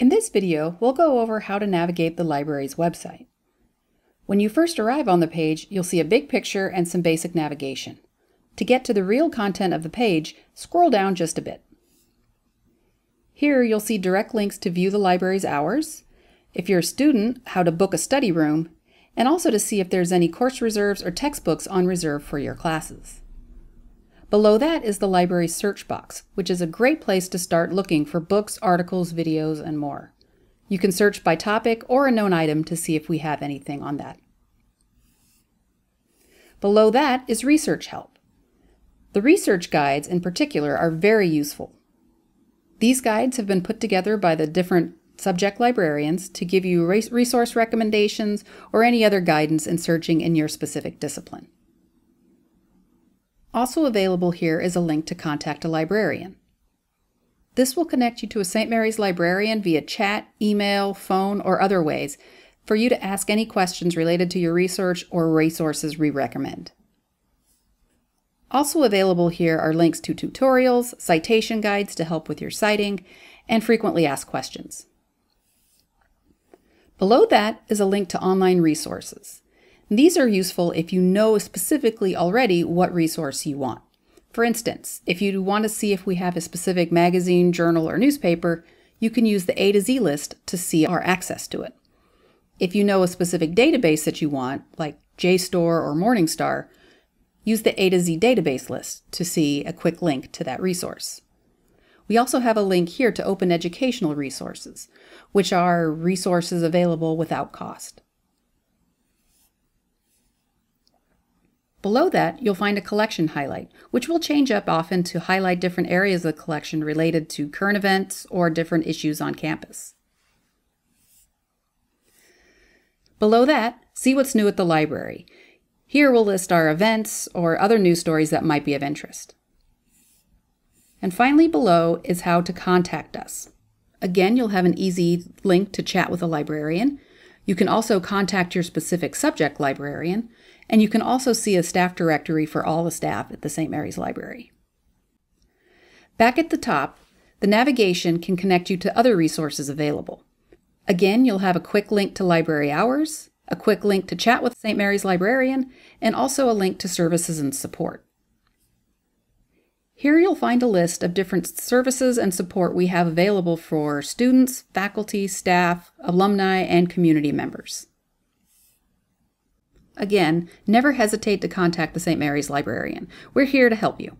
In this video, we'll go over how to navigate the library's website. When you first arrive on the page, you'll see a big picture and some basic navigation. To get to the real content of the page, scroll down just a bit. Here, you'll see direct links to view the library's hours, if you're a student, how to book a study room, and also to see if there's any course reserves or textbooks on reserve for your classes. Below that is the library search box, which is a great place to start looking for books, articles, videos, and more. You can search by topic or a known item to see if we have anything on that. Below that is research help. The research guides in particular are very useful. These guides have been put together by the different subject librarians to give you resource recommendations or any other guidance in searching in your specific discipline. Also available here is a link to contact a librarian. This will connect you to a St. Mary's librarian via chat, email, phone, or other ways for you to ask any questions related to your research or resources we recommend. Also available here are links to tutorials, citation guides to help with your citing, and frequently asked questions. Below that is a link to online resources. These are useful if you know specifically already what resource you want. For instance, if you want to see if we have a specific magazine, journal, or newspaper, you can use the A to Z list to see our access to it. If you know a specific database that you want, like JSTOR or Morningstar, use the A to Z database list to see a quick link to that resource. We also have a link here to open educational resources, which are resources available without cost. Below that, you'll find a collection highlight, which will change up often to highlight different areas of the collection related to current events or different issues on campus. Below that, see what's new at the library. Here we'll list our events or other news stories that might be of interest. And finally below is how to contact us. Again, you'll have an easy link to chat with a librarian, you can also contact your specific subject librarian, and you can also see a staff directory for all the staff at the St. Mary's Library. Back at the top, the navigation can connect you to other resources available. Again, you'll have a quick link to library hours, a quick link to chat with St. Mary's librarian, and also a link to services and support. Here you'll find a list of different services and support we have available for students, faculty, staff, alumni, and community members. Again, never hesitate to contact the St. Mary's librarian. We're here to help you.